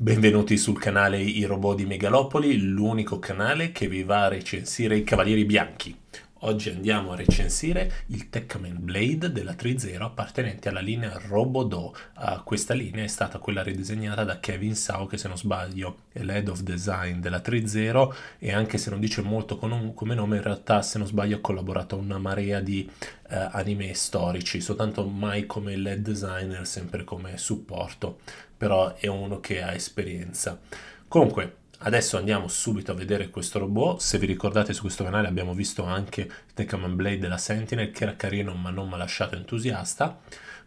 Benvenuti sul canale I Robot di Megalopoli, l'unico canale che vi va a recensire i Cavalieri Bianchi, Oggi andiamo a recensire il Techman Blade della 3.0 appartenente alla linea Robodo. Uh, questa linea è stata quella ridisegnata da Kevin Sau che se non sbaglio è l'head of design della 3.0 e anche se non dice molto un, come nome in realtà se non sbaglio ha collaborato a una marea di uh, anime storici, soltanto mai come lead designer, sempre come supporto, però è uno che ha esperienza. Comunque, Adesso andiamo subito a vedere questo robot, se vi ricordate su questo canale abbiamo visto anche Tecaman Blade della Sentinel che era carino ma non mi ha lasciato entusiasta,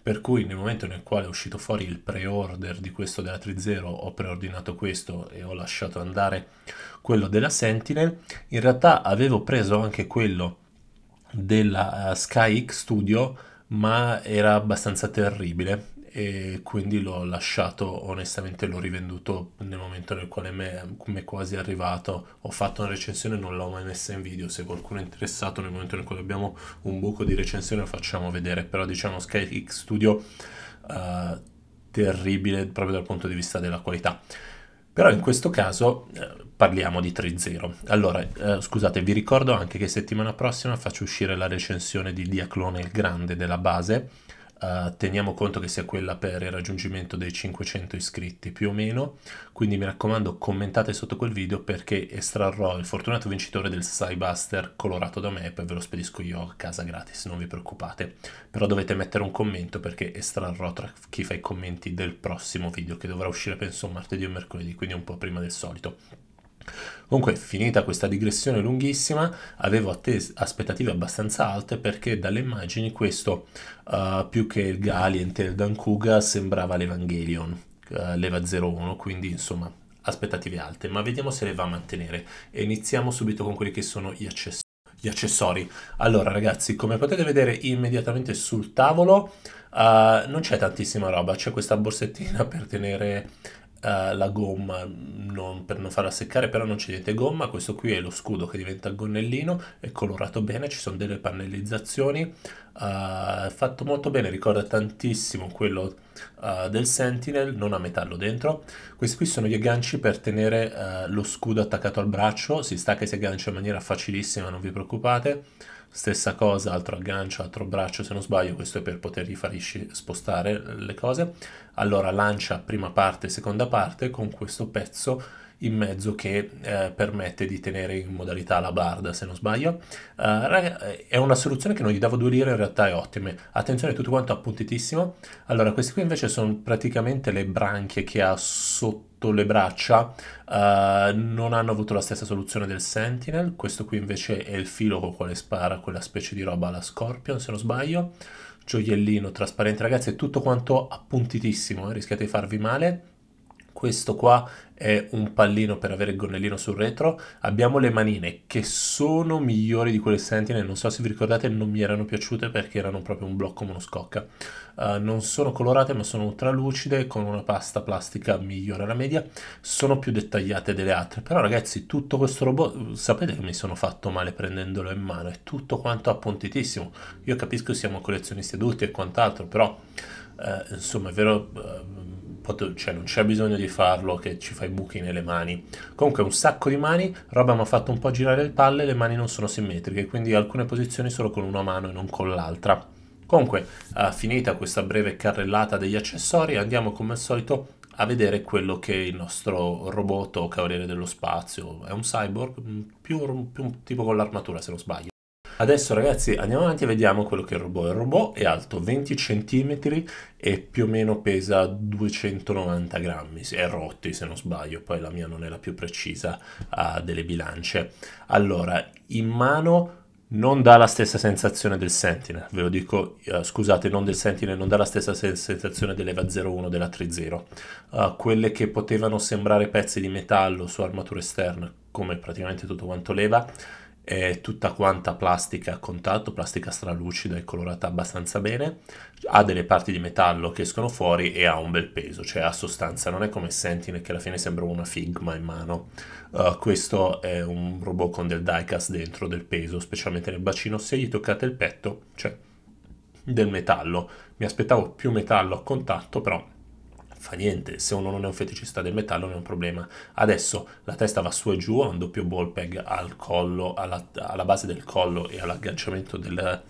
per cui nel momento nel quale è uscito fuori il pre-order di questo della 3.0 ho preordinato questo e ho lasciato andare quello della Sentinel, in realtà avevo preso anche quello della eh, Sky X Studio ma era abbastanza terribile e quindi l'ho lasciato onestamente l'ho rivenduto nel momento nel quale mi è quasi arrivato ho fatto una recensione non l'ho mai messa in video se qualcuno è interessato nel momento nel quale abbiamo un buco di recensione lo facciamo vedere però diciamo Sky X Studio uh, terribile proprio dal punto di vista della qualità però in questo caso eh, parliamo di 3 Allora, eh, scusate, vi ricordo anche che settimana prossima faccio uscire la recensione di Diaclone il Grande della base, Uh, teniamo conto che sia quella per il raggiungimento dei 500 iscritti più o meno quindi mi raccomando commentate sotto quel video perché estrarrò il fortunato vincitore del Cybuster colorato da me e poi ve lo spedisco io a casa gratis non vi preoccupate però dovete mettere un commento perché estrarrò tra chi fa i commenti del prossimo video che dovrà uscire penso martedì o mercoledì quindi un po' prima del solito Comunque, finita questa digressione lunghissima, avevo attes- aspettative abbastanza alte perché dalle immagini questo, uh, più che il Galient e il Dankuga, sembrava l'Evangelion, uh, l'Eva 01, quindi insomma aspettative alte, ma vediamo se le va a mantenere e iniziamo subito con quelli che sono gli accessori gli accessori. Allora, ragazzi, come potete vedere immediatamente sul tavolo, uh, non c'è tantissima roba. C'è questa borsettina per tenere Uh, la gomma non, per non farla seccare, però non c'è niente gomma. Questo qui è lo scudo che diventa gonnellino, è colorato bene, ci sono delle pannellizzazioni, uh, fatto molto bene, ricorda tantissimo quello uh, del Sentinel, non ha metallo dentro. Questi qui sono gli agganci per tenere lo scudo attaccato al braccio, si stacca e si aggancia in maniera facilissima, non vi preoccupate. Stessa cosa, altro aggancio, altro braccio se non sbaglio, questo è per potergli far spostare le cose. Allora lancia prima parte, seconda parte, con questo pezzo in mezzo che eh, permette di tenere in modalità la barda se non sbaglio uh, è una soluzione che non gli davo due lire in realtà è ottima attenzione tutto quanto appuntitissimo allora questi qui invece sono praticamente le branchie che ha sotto le braccia uh, non hanno avuto la stessa soluzione del Sentinel questo qui invece è il filo con quale spara quella specie di roba alla Scorpion se non sbaglio gioiellino trasparente ragazzi è tutto quanto appuntitissimo eh? rischiate di farvi male questo qua è un pallino per avere il gonnellino sul retro. Abbiamo le manine che sono migliori di quelle Sentinel, non so se vi ricordate, non mi erano piaciute perché erano proprio un blocco monoscocca. Uh, non sono colorate ma sono ultralucide con una pasta plastica migliore alla media, sono più dettagliate delle altre. Però ragazzi, tutto questo robot, sapete che mi sono fatto male prendendolo in mano, è tutto quanto appuntitissimo. Io capisco siamo collezionisti adulti e quant'altro, però... Uh, insomma, è vero, uh, cioè non c'è bisogno di farlo che ci fai buchi nelle mani. Comunque un sacco di mani, roba mi ha fatto un po' girare le palle, le mani non sono simmetriche, quindi alcune posizioni solo con una mano e non con l'altra. Comunque, eh, finita questa breve carrellata degli accessori, andiamo come al solito a vedere quello che il nostro robot o cavaliere dello spazio è un cyborg, mm, più, più un tipo con l'armatura se non sbaglio Adesso ragazzi andiamo avanti e vediamo quello che è il robot. Il robot è alto 20 cm e più o meno pesa 290 grammi, è rotti se non sbaglio, poi la mia non è la più precisa uh, delle bilance. Allora, in mano non dà la stessa sensazione del Sentinel, ve lo dico, uh, scusate, non del Sentinel, non dà la stessa sensazione dell'Eva 01 della 30. Uh, eh, quelle che potevano sembrare pezzi di metallo su armatura esterna, come praticamente tutto quanto l'Eva, è tutta quanta plastica a contatto, plastica stralucida e colorata abbastanza bene, ha delle parti di metallo che escono fuori e ha un bel peso, cioè ha sostanza, non è come Sentinel che alla fine sembra una Figma in mano. Uh, questo è un robot con del diecast dentro, del peso, specialmente nel bacino, se gli toccate il petto, cioè del metallo. Mi aspettavo più metallo a contatto, però fa niente, se uno non è un feticista del metallo non è un problema. Adesso la testa va su e giù, ha un doppio ball peg al collo, alla, alla base del collo e all'agganciamento del,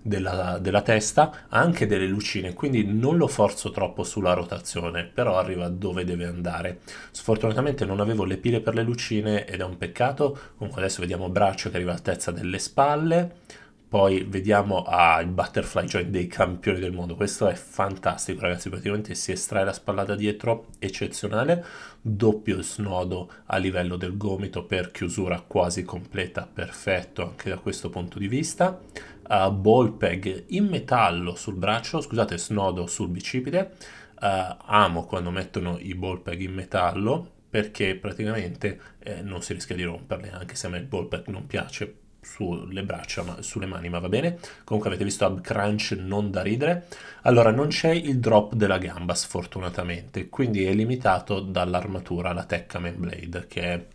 della, della, testa, ha anche delle lucine, quindi non lo forzo troppo sulla rotazione, però arriva dove deve andare. Sfortunatamente non avevo le pile per le lucine ed è un peccato, comunque adesso vediamo braccio che arriva all'altezza delle spalle, poi vediamo il butterfly joint cioè dei campioni del mondo. Questo è fantastico, ragazzi. Praticamente si estrae la spallata dietro, eccezionale. Doppio snodo a livello del gomito per chiusura quasi completa, perfetto anche da questo punto di vista. Uh, ball peg in metallo sul braccio, scusate, snodo sul bicipite. Uh, amo quando mettono i ball peg in metallo perché praticamente eh, non si rischia di romperle, anche se a me il ball peg non piace, sulle braccia, ma sulle mani, ma va bene. Comunque avete visto ab crunch non da ridere. Allora, non c'è il drop della gamba, sfortunatamente, quindi è limitato dall'armatura, la Tech Blade, che è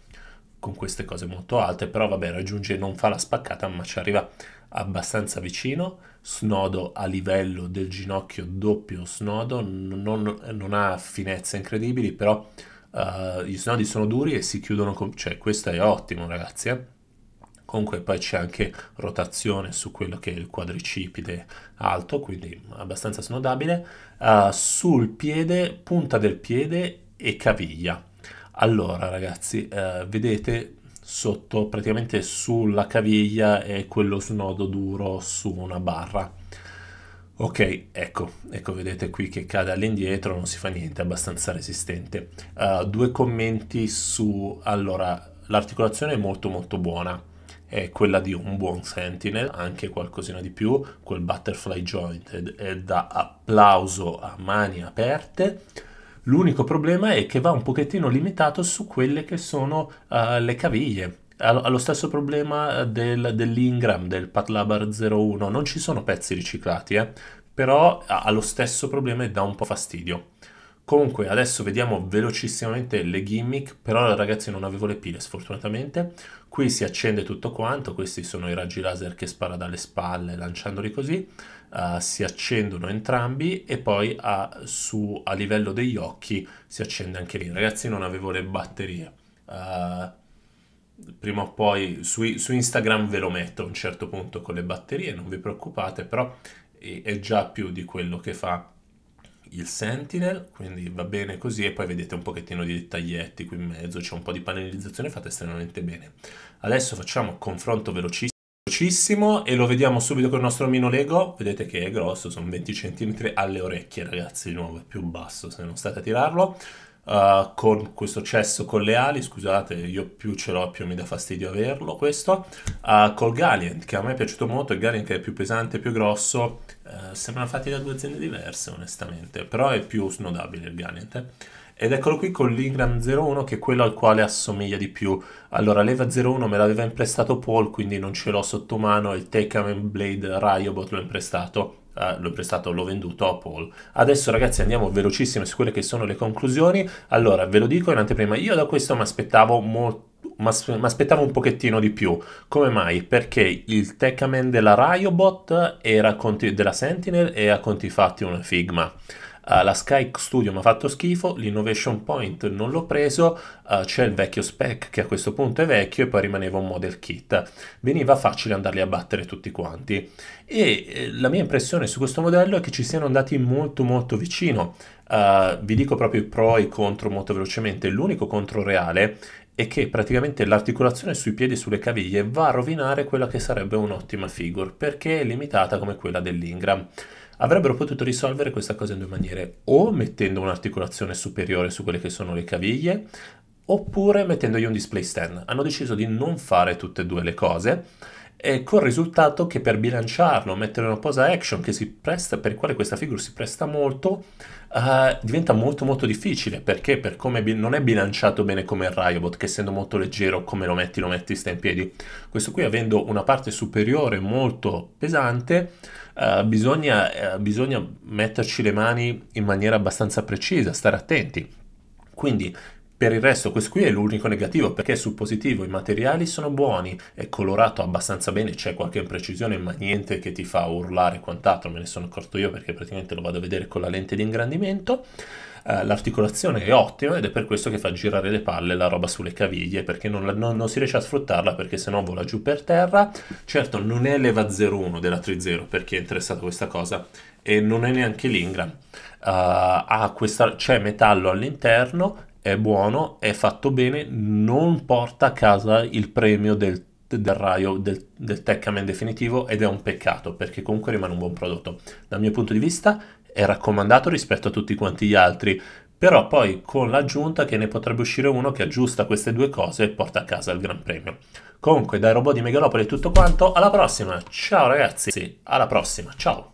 con queste cose molto alte, però vabbè, raggiunge, non fa la spaccata, ma ci arriva abbastanza vicino. Snodo a livello del ginocchio, doppio snodo, non, non ha finezze incredibili, però uh, gli snodi sono duri e si chiudono, con... cioè questo è ottimo, ragazzi, eh? comunque poi c'è anche rotazione su quello che è il quadricipite alto, quindi abbastanza snodabile, uh, sul piede, punta del piede e caviglia. Allora ragazzi, uh, vedete sotto, praticamente sulla caviglia è quello snodo duro su una barra. Ok, ecco, ecco, vedete qui che cade all'indietro, non si fa niente, è abbastanza resistente. Uh, due commenti su, allora, l'articolazione è molto molto buona è quella di un buon Sentinel, anche qualcosina di più, quel butterfly jointed è da applauso a mani aperte. L'unico problema è che va un pochettino limitato su quelle che sono uh, le caviglie. Ha lo stesso problema del, dell'Ingram, del Patlabar 01, non ci sono pezzi riciclati, eh? però ha lo stesso problema e dà un po' fastidio. Comunque adesso vediamo velocissimamente le gimmick, però ragazzi non avevo le pile sfortunatamente. Qui si accende tutto quanto, questi sono i raggi laser che spara dalle spalle lanciandoli così, uh, si accendono entrambi e poi a, su, a, livello degli occhi si accende anche lì. Ragazzi non avevo le batterie, uh, prima o poi su, su Instagram ve lo metto a un certo punto con le batterie, non vi preoccupate, però è, è già più di quello che fa il Sentinel, quindi va bene così e poi vedete un pochettino di dettaglietti qui in mezzo, c'è un po' di panelizzazione, fate estremamente bene. Adesso facciamo confronto velocissimo e lo vediamo subito con il nostro Mino Lego. Vedete che è grosso, sono 20 cm alle orecchie ragazzi, di nuovo è più basso se non state a tirarlo uh, con questo cesso con le ali, scusate, io più ce l'ho più mi dà fastidio averlo questo, uh, col Galient che a me è piaciuto molto, il Galient che è più pesante, più grosso, uh, sembrano fatti da due aziende diverse onestamente, però è più snodabile il Galient. Eh? Ed eccolo qui con l'Ingram 01 che è quello al quale assomiglia di più. Allora, leva 01 me l'aveva imprestato Paul, quindi non ce l'ho sotto mano, e il Tekkamen Blade Ryobot l'ho imprestato eh, l'ho prestato, l'ho venduto a Paul. Adesso ragazzi andiamo velocissimo su quelle che sono le conclusioni. Allora, ve lo dico in anteprima, io da questo mi aspettavo molto mi aspettavo un pochettino di più. Come mai? Perché il Techaman della Riobot era conti- della Sentinel e a conti fatti una Figma. Uh, la Sky Studio mi ha fatto schifo, l'Innovation Point non l'ho preso, uh, c'è il vecchio spec che a questo punto è vecchio e poi rimaneva un model kit. Veniva facile andarli a battere tutti quanti. E eh, la mia impressione su questo modello è che ci siano andati molto molto vicino. Uh, vi dico proprio i pro e i contro molto velocemente. L'unico contro reale è che praticamente l'articolazione sui piedi e sulle caviglie va a rovinare quella che sarebbe un'ottima figure perché è limitata come quella dell'Ingram. Avrebbero potuto risolvere questa cosa in due maniere, o mettendo un'articolazione superiore su quelle che sono le caviglie, oppure mettendogli un display stand. Hanno deciso di non fare tutte e due le cose e col risultato che per bilanciarlo, mettere una posa action che si presta, per il quale questa figura si presta molto, uh, diventa molto molto difficile, perché per come non è bilanciato bene come il Ryobot, che essendo molto leggero, come lo metti, lo metti, sta in piedi. Questo qui avendo una parte superiore molto pesante, uh, bisogna, uh, bisogna metterci le mani in maniera abbastanza precisa, stare attenti. Quindi per il resto questo qui è l'unico negativo perché sul positivo i materiali sono buoni, è colorato abbastanza bene, c'è qualche imprecisione ma niente che ti fa urlare quant'altro, me ne sono accorto io perché praticamente lo vado a vedere con la lente di ingrandimento. Eh, l'articolazione è ottima ed è per questo che fa girare le palle la roba sulle caviglie perché non, non, non si riesce a sfruttarla perché se no vola giù per terra. Certo non è l'Eva 01 della 3.0 per chi è interessato a questa cosa e non è neanche l'Ingram. Uh, eh, questa, c'è metallo all'interno è buono, è fatto bene, non porta a casa il premio del, del raio, del, del Techman definitivo ed è un peccato perché comunque rimane un buon prodotto. Dal mio punto di vista è raccomandato rispetto a tutti quanti gli altri, però poi con l'aggiunta che ne potrebbe uscire uno che aggiusta queste due cose e porta a casa il Gran Premio. Comunque dai robot di Megalopoli è tutto quanto, alla prossima, ciao ragazzi, alla prossima, ciao!